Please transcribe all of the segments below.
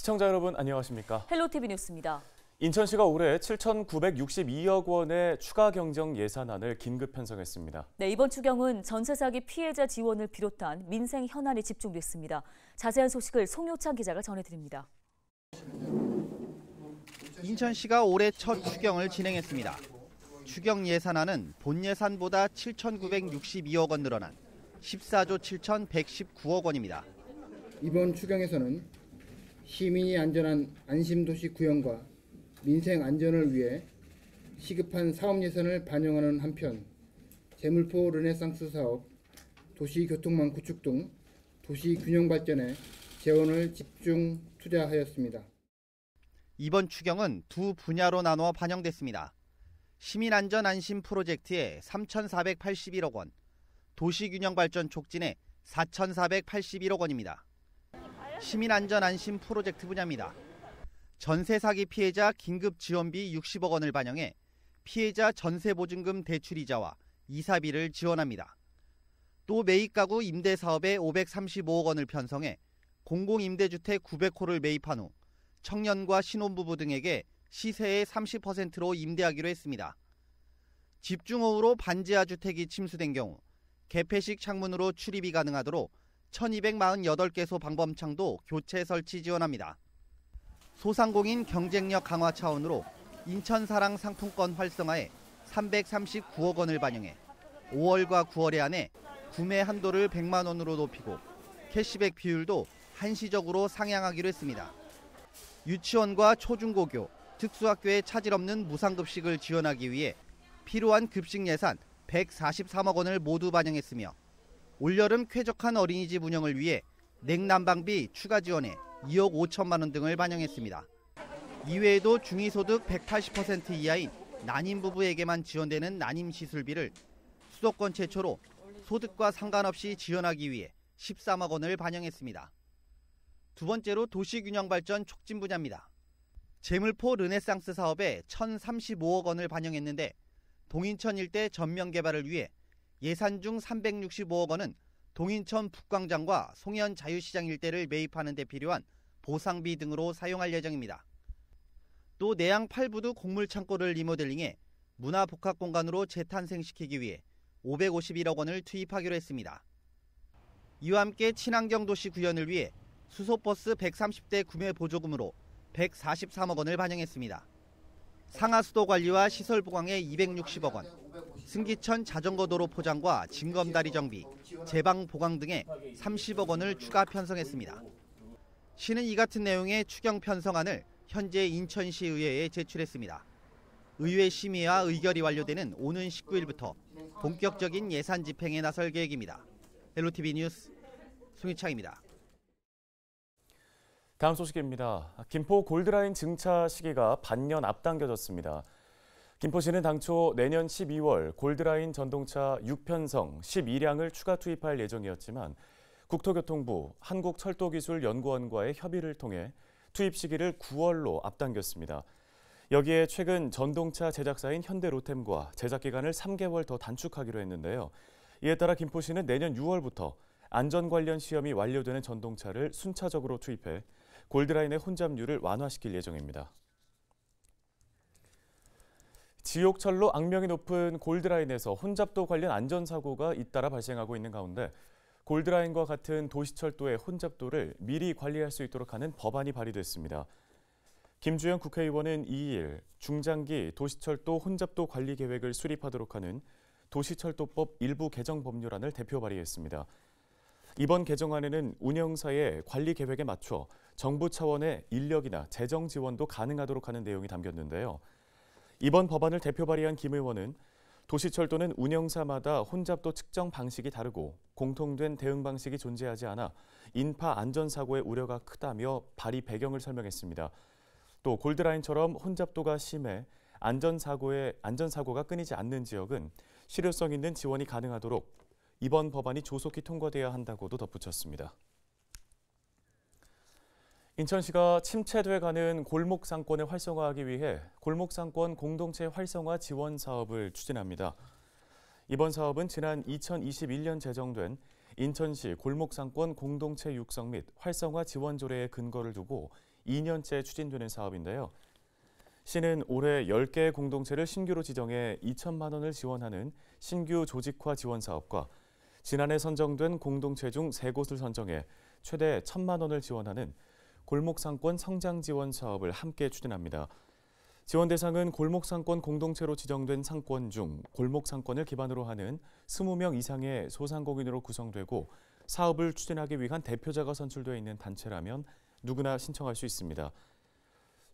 시청자 여러분 안녕하십니까? 헬로티비 뉴스입니다. 인천시가 올해 7,962억 원의 추가 경정 예산안을 긴급 편성했습니다. 네, 이번 추경은 전세 사기 피해자 지원을 비롯한 민생 현안이 집중됐습니다. 자세한 소식을 송효찬 기자가 전해드립니다. 인천시가 올해 첫 추경을 진행했습니다. 추경 예산안은 본 예산보다 7,962억 원 늘어난 14조 7,119억 원입니다. 이번 추경에서는 시민이 안전한 안심도시 구현과 민생 안전을 위해 시급한 사업 예산을 반영하는 한편 재물포 르네상스 사업, 도시교통망 구축 등 도시균형 발전에 재원을 집중 투자하였습니다. 이번 추경은 두 분야로 나누어 반영됐습니다. 시민안전안심 프로젝트에 3,481억 원, 도시균형발전 촉진에 4,481억 원입니다. 시민안전안심 프로젝트 분야입니다. 전세 사기 피해자 긴급 지원비 60억 원을 반영해 피해자 전세 보증금 대출 이자와 이사비를 지원합니다. 또 매입 가구 임대 사업에 535억 원을 편성해 공공 임대주택 900호를 매입한 후 청년과 신혼부부 등에게 시세의 30%로 임대하기로 했습니다. 집중호우로 반지하 주택이 침수된 경우 개폐식 창문으로 출입이 가능하도록 1248개소 방범창도 교체 설치 지원합니다. 소상공인 경쟁력 강화 차원으로 인천사랑 상품권 활성화에 339억 원을 반영해 5월과 9월에 한해 구매 한도를 100만 원으로 높이고 캐시백 비율도 한시적으로 상향하기로 했습니다. 유치원과 초중고교, 특수학교에 차질 없는 무상급식을 지원하기 위해 필요한 급식 예산 143억 원을 모두 반영했으며 올여름 쾌적한 어린이집 운영을 위해 냉난방비 추가 지원에 2억 5천만 원 등을 반영했습니다. 이외에도 중위소득 180% 이하인 난임 부부에게만 지원되는 난임 시술비를 수도권 최초로 소득과 상관없이 지원하기 위해 13억 원을 반영했습니다. 두 번째로 도시균형 발전 촉진 분야입니다. 재물포 르네상스 사업에 1,035억 원을 반영했는데 동인천 일대 전면 개발을 위해 예산 중 365억 원은 동인천 북광장과 송현 자유시장 일대를 매입하는 데 필요한 보상비 등으로 사용할 예정입니다. 또 내양 8부두 곡물창고를 리모델링해 문화복합 공간으로 재탄생시키기 위해 551억 원을 투입하기로 했습니다. 이와 함께 친환경 도시 구현을 위해 수소버스 130대 구매 보조금으로 143억 원을 반영했습니다. 상하수도 관리와 시설 보강에 260억 원, 승기천 자전거도로 포장과 진검다리 정비, 제방 보강 등에 30억 원을 추가 편성했습니다. 시는 이 같은 내용의 추경 편성안을 현재 인천시의회에 제출했습니다. 의회 심의와 의결이 완료되는 오는 19일부터 본격적인 예산 집행에 나설 계획입니다. l 로티비 뉴스 송희창입니다. 다음 소식입니다. 김포 골드라인 증차 시기가 반년 앞당겨졌습니다. 김포시는 당초 내년 12월 골드라인 전동차 6편성 12량을 추가 투입할 예정이었지만 국토교통부 한국철도기술연구원과의 협의를 통해 투입 시기를 9월로 앞당겼습니다. 여기에 최근 전동차 제작사인 현대로템과 제작 기간을 3개월 더 단축하기로 했는데요. 이에 따라 김포시는 내년 6월부터 안전 관련 시험이 완료되는 전동차를 순차적으로 투입해 골드라인의 혼잡률을 완화시킬 예정입니다. 지옥철로 악명이 높은 골드라인에서 혼잡도 관련 안전사고가 잇따라 발생하고 있는 가운데 골드라인과 같은 도시철도의 혼잡도를 미리 관리할 수 있도록 하는 법안이 발의됐습니다. 김주현 국회의원은 2일 중장기 도시철도 혼잡도 관리 계획을 수립하도록 하는 도시철도법 일부 개정 법률안을 대표 발의했습니다. 이번 개정안에는 운영사의 관리 계획에 맞춰 정부 차원의 인력이나 재정 지원도 가능하도록 하는 내용이 담겼는데요. 이번 법안을 대표 발의한 김 의원은 도시철도는 운영사마다 혼잡도 측정 방식이 다르고 공통된 대응 방식이 존재하지 않아 인파 안전사고의 우려가 크다며 발의 배경을 설명했습니다. 또 골드라인처럼 혼잡도가 심해 안전사고에 안전사고가 끊이지 않는 지역은 실효성 있는 지원이 가능하도록 이번 법안이 조속히 통과돼야 한다고도 덧붙였습니다. 인천시가 침체돼 가는 골목 상권을 활성화하기 위해 골목 상권 공동체 활성화 지원 사업을 추진합니다. 이번 사업은 지난 2021년 제정된 인천시 골목 상권 공동체 육성 및 활성화 지원 조례의 근거를 두고 2년째 추진되는 사업인데요. 시는 올해 10개 공동체를 신규로 지정해 2천만 원을 지원하는 신규 조직화 지원 사업과 지난해 선정된 공동체 중 3곳을 선정해 최대 1천만 원을 지원하는 골목상권 성장 지원 사업을 함께 추진합니다. 지원 대상은 골목상권 공동체로 지정된 상권 중 골목상권을 기반으로 하는 20명 이상의 소상공인으로 구성되고 사업을 추진하기 위한 대표자가 선출되어 있는 단체라면 누구나 신청할 수 있습니다.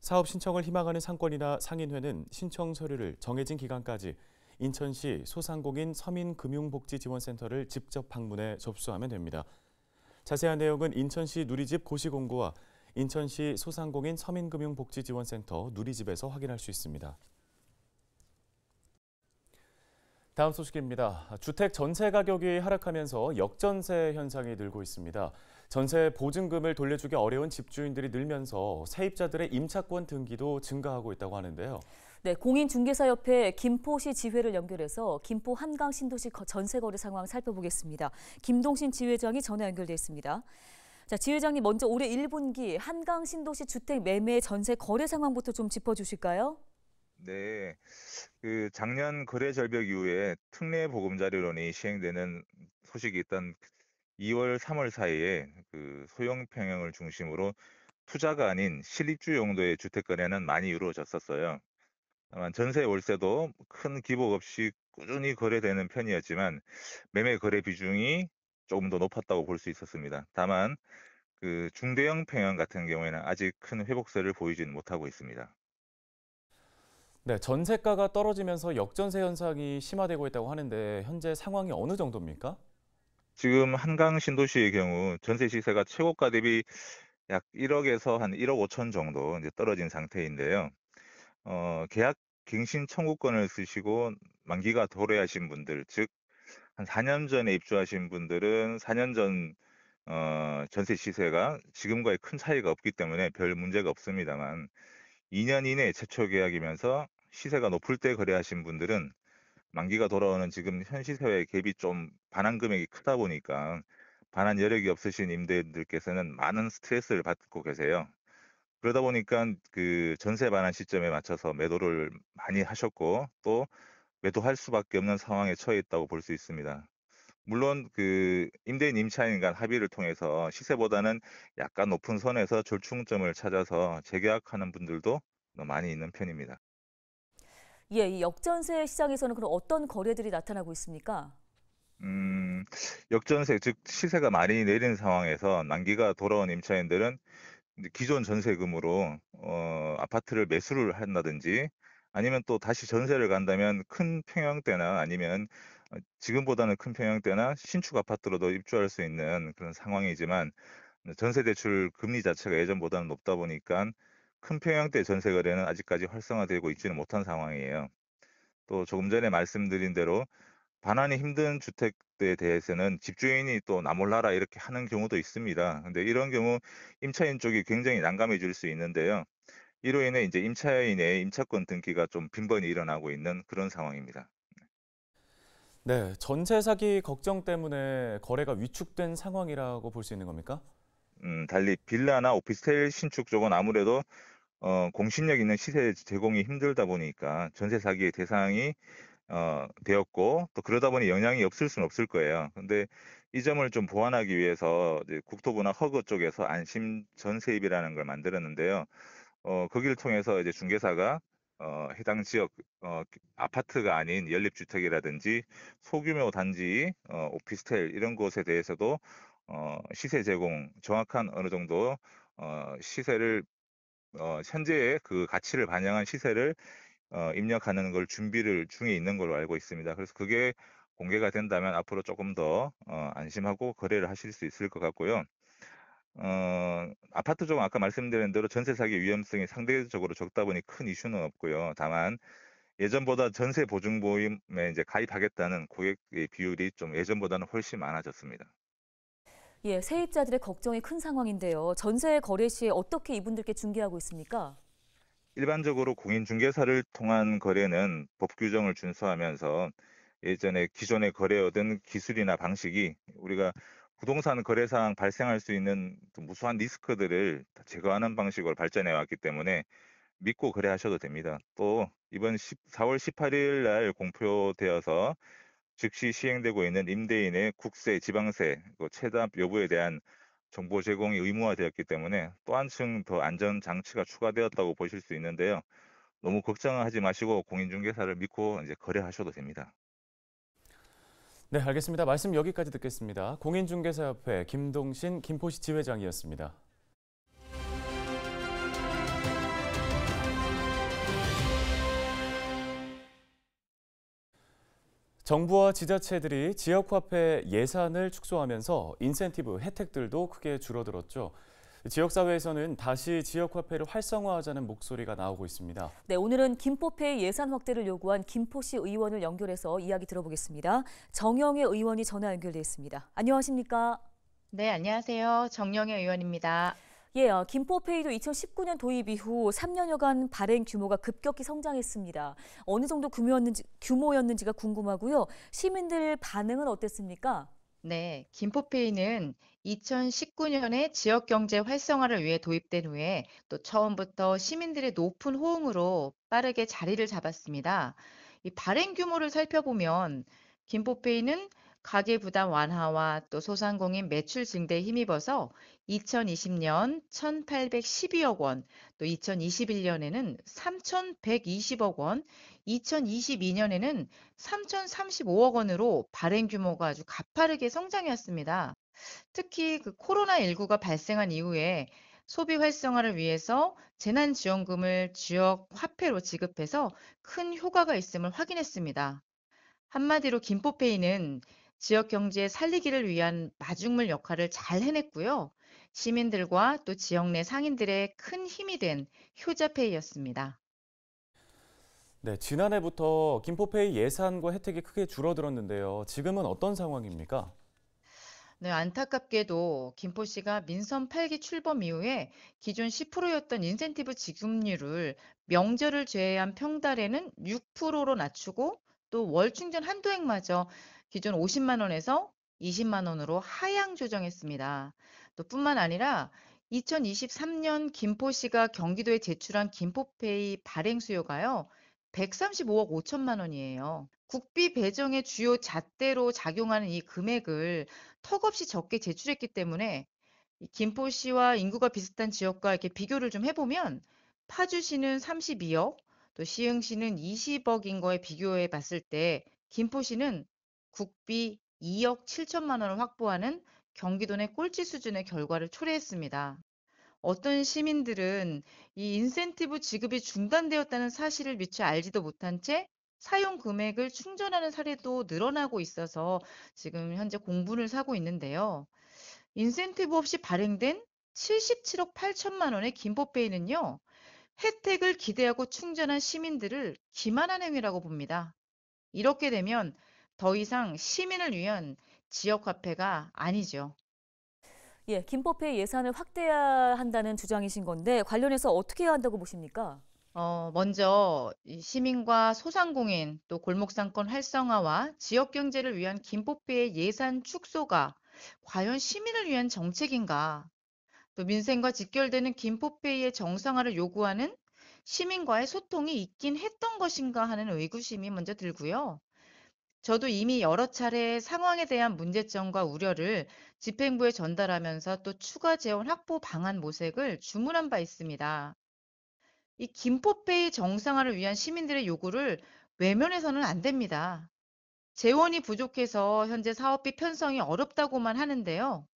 사업 신청을 희망하는 상권이나 상인회는 신청 서류를 정해진 기간까지 인천시 소상공인 서민금융복지지원센터를 직접 방문해 접수하면 됩니다. 자세한 내용은 인천시 누리집 고시공고와 인천시 소상공인 서민금융복지지원센터 누리집에서 확인할 수 있습니다. 다음 소식입니다. 주택 전세 가격이 하락하면서 역전세 현상이 늘고 있습니다. 전세 보증금을 돌려주기 어려운 집주인들이 늘면서 세입자들의 임차권 등기도 증가하고 있다고 하는데요. 네, 공인중개사협회 김포시 지회를 연결해서 김포 한강 신도시 전세거래 상황 살펴보겠습니다. 김동신 지회장이 전화 연결돼 있습니다. 자, 지 회장님 먼저 올해 1분기 한강 신도시 주택 매매 전세 거래 상황부터 좀 짚어주실까요? 네, 그 작년 거래 절벽 이후에 특례 보금자리론이 시행되는 소식이 있던 2월, 3월 사이에 그 소형 평형을 중심으로 투자가 아닌 실입주 용도의 주택 거래는 많이 이루어졌었어요. 다만 전세 월세도 큰 기복 없이 꾸준히 거래되는 편이었지만 매매 거래 비중이 조금 더 높았다고 볼 수 있었습니다. 다만 그 중대형 평형 같은 경우에는 아직 큰 회복세를 보이지는 못하고 있습니다. 네, 전세가가 떨어지면서 역전세 현상이 심화되고 있다고 하는데 현재 상황이 어느 정도입니까? 지금 한강 신도시의 경우 전세 시세가 최고가 대비 약 1억에서 한 1억 5천 정도 이제 떨어진 상태인데요. 어, 계약 갱신 청구권을 쓰시고 만기가 도래하신 분들, 즉한 4년 전에 입주하신 분들은 4년 전 어, 전세 시세가 지금과의 큰 차이가 없기 때문에 별 문제가 없습니다만 2년 이내 최초 계약이면서 시세가 높을 때 거래하신 분들은 만기가 돌아오는 지금 현 시세와의 갭이 좀 반환 금액이 크다 보니까 반환 여력이 없으신 임대인들께서는 많은 스트레스를 받고 계세요. 그러다 보니까 그 전세 반환 시점에 맞춰서 매도를 많이 하셨고 또 매도할 수밖에 없는 상황에 처해 있다고 볼 수 있습니다. 물론 그 임대인 임차인 간 합의를 통해서 시세보다는 약간 높은 선에서 절충점을 찾아서 재계약하는 분들도 많이 있는 편입니다. 예, 이 역전세 시장에서는 그럼 어떤 거래들이 나타나고 있습니까? 음, 역전세 즉 시세가 많이 내린 상황에서 난기가 돌아온 임차인들은 기존 전세금으로 어, 아파트를 매수를 한다든지 아니면 또 다시 전세를 간다면 큰 평형대나 아니면 어, 지금보다는 큰 평형대나 신축 아파트로도 입주할 수 있는 그런 상황이지만 네, 전세 대출 금리 자체가 예전보다는 높다 보니까 큰 평형대 전세 거래는 아직까지 활성화되고 있지는 못한 상황이에요. 또 조금 전에 말씀드린 대로 반환이 힘든 주택에 대해서는 집주인이 또 나몰라라 이렇게 하는 경우도 있습니다. 근데 이런 경우 임차인 쪽이 굉장히 난감해질 수 있는데요. 이로 인해 이제 임차인의 임차권 등기가 좀 빈번히 일어나고 있는 그런 상황입니다. 네, 전세 사기 걱정 때문에 거래가 위축된 상황이라고 볼 수 있는 겁니까? 음, 달리 빌라나 오피스텔 신축 쪽은 아무래도 어, 공신력 있는 시세 제공이 힘들다 보니까 전세 사기의 대상이 어, 되었고 또 그러다 보니 영향이 없을 수는 없을 거예요. 그런데이 점을 좀 보완하기 위해서 국토부나 허그 쪽에서 안심 전세입이라는 걸 만들었는데요. 어, 거기를 통해서 이제 중개사가 어, 해당 지역 어, 아파트가 아닌 연립주택이라든지 소규모 단지, 어, 오피스텔 이런 곳에 대해서도 어, 시세 제공 정확한 어느 정도 어, 시세를 어, 현재의 그 가치를 반영한 시세를 어, 입력하는 걸 준비를 중에 있는 걸로 알고 있습니다. 그래서 그게 공개가 된다면 앞으로 조금 더 어, 안심하고 거래를 하실 수 있을 것 같고요. 어, 아파트 쪽은 아까 말씀드린 대로 전세 사기 위험성이 상대적으로 적다 보니 큰 이슈는 없고요. 다만 예전보다 전세 보증 보험에 이제 가입하겠다는 고객의 비율이 좀 예전보다는 훨씬 많아졌습니다. 예, 세입자들의 걱정이 큰 상황인데요. 전세 거래 시에 어떻게 이분들께 중개하고 있습니까? 일반적으로 공인중개사를 통한 거래는 법 규정을 준수하면서 예전에 기존의 거래하던 기술이나 방식이 우리가 부동산 거래상 발생할 수 있는 무수한 리스크들을 제거하는 방식으로 발전해 왔기 때문에 믿고 거래하셔도 됩니다. 또 이번 4월 18일 날 공표되어서 즉시 시행되고 있는 임대인의 국세, 지방세, 그 체납 여부에 대한 정보 제공이 의무화되었기 때문에 또 한층 더 안전 장치가 추가되었다고 보실 수 있는데요. 너무 걱정하지 마시고 공인중개사를 믿고 이제 거래하셔도 됩니다. 네, 알겠습니다. 말씀 여기까지 듣겠습니다. 공인중개사협회 김동신 김포시 지회장이었습니다. 정부와 지자체들이 지역화폐 예산을 축소하면서 인센티브 혜택들도 크게 줄어들었죠. 지역사회에서는 다시 지역화폐를 활성화하자는 목소리가 나오고 있습니다. 네, 오늘은 김포폐 예산 확대를 요구한 김포시 의원을 연결해서 이야기 들어보겠습니다. 정영애 의원이 전화 연결돼 있습니다. 안녕하십니까? 네, 안녕하세요. 정영애 의원입니다. 예, 어, 김포페이도 2019년 도입 이후 3년여간 발행 규모가 급격히 성장했습니다. 어느 정도 규모였는지, 규모였는지가 궁금하고요. 시민들 반응은 어땠습니까? 네, 김포페이는 2019년에 지역 경제 활성화를 위해 도입된 후에 또 처음부터 시민들의 높은 호응으로 빠르게 자리를 잡았습니다. 이 발행 규모를 살펴보면 김포페이는 가계 부담 완화와 또 소상공인 매출 증대에 힘입어서 2020년 1,812억 원, 또 2021년에는 3,120억 원, 2022년에는 3,035억 원으로 발행 규모가 아주 가파르게 성장했습니다. 특히 그 코로나19가 발생한 이후에 소비 활성화를 위해서 재난지원금을 지역 화폐로 지급해서 큰 효과가 있음을 확인했습니다. 한마디로 김포페이는 지역 경제 살리기를 위한 마중물 역할을 잘 해냈고요. 시민들과 또 지역 내 상인들의 큰 힘이 된 효자페이였습니다. 네, 지난해부터 김포페이 예산과 혜택이 크게 줄어들었는데요. 지금은 어떤 상황입니까? 네, 안타깝게도 김포시가 민선 8기 출범 이후에 기존 10%였던 인센티브 지급률을 명절을 제외한 평달에는 6%로 낮추고 또 월 충전 한도액마저 기존 50만 원에서 20만 원으로 하향 조정했습니다. 또 뿐만 아니라 2023년 김포시가 경기도에 제출한 김포페이 발행 수요가요. 135억 5천만 원이에요. 국비 배정의 주요 잣대로 작용하는 이 금액을 턱없이 적게 제출했기 때문에 김포시와 인구가 비슷한 지역과 이렇게 비교를 좀 해보면 파주시는 32억, 또 시흥시는 20억인 거에 비교해 봤을 때 김포시는 국비 2억 7천만 원을 확보하는 경기도 내 꼴찌 수준의 결과를 초래했습니다. 어떤 시민들은 이 인센티브 지급이 중단되었다는 사실을 미처 알지도 못한 채 사용 금액을 충전하는 사례도 늘어나고 있어서 지금 현재 공분을 사고 있는데요. 인센티브 없이 발행된 77억 8천만 원의 김포페이는요. 혜택을 기대하고 충전한 시민들을 기만한 행위라고 봅니다. 이렇게 되면 더 이상 시민을 위한 지역 화폐가 아니죠. 예, 김법회 예산을 확대해야 한다는 주장이신 건데 관련해서 어떻게 해야 한다고 보십니까? 어, 먼저 시민과 소상공인 또 골목상권 활성화와 지역 경제를 위한 김포피의 예산 축소가 과연 시민을 위한 정책인가? 또 민생과 직결되는 김포페의 정상화를 요구하는 시민과의 소통이 있긴 했던 것인가 하는 의구심이 먼저 들고요. 저도 이미 여러 차례 상황에 대한 문제점과 우려를 집행부에 전달하면서 또 추가 재원 확보 방안 모색을 주문한 바 있습니다. 이 김포페이 정상화를 위한 시민들의 요구를 외면해서는 안 됩니다. 재원이 부족해서 현재 사업비 편성이 어렵다고만 하는데요.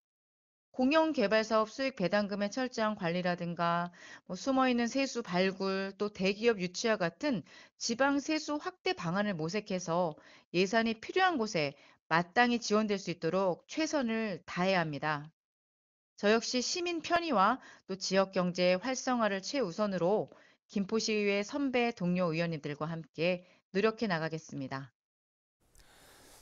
공영 개발 사업 수익 배당금의 철저한 관리라든가 뭐 숨어있는 세수 발굴 또 대기업 유치와 같은 지방 세수 확대 방안을 모색해서 예산이 필요한 곳에 마땅히 지원될 수 있도록 최선을 다해야 합니다. 저 역시 시민 편의와 또 지역 경제 활성화를 최우선으로 김포시의회 선배 동료 의원님들과 함께 노력해 나가겠습니다.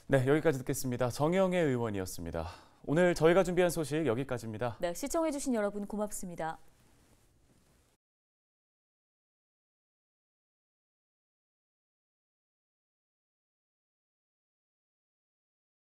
네, 여기까지 듣겠습니다. 정영애 의원이었습니다. 오늘 저희가 준비한 소식 여기까지입니다. 네, 시청해주신 여러분 고맙습니다.